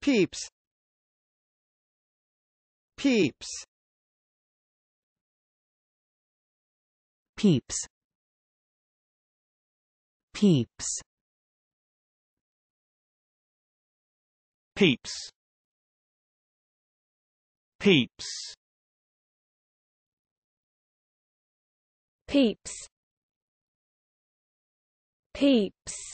Peeps. Peeps. Peeps. Peeps. Peeps. Peeps. Peeps. Peeps.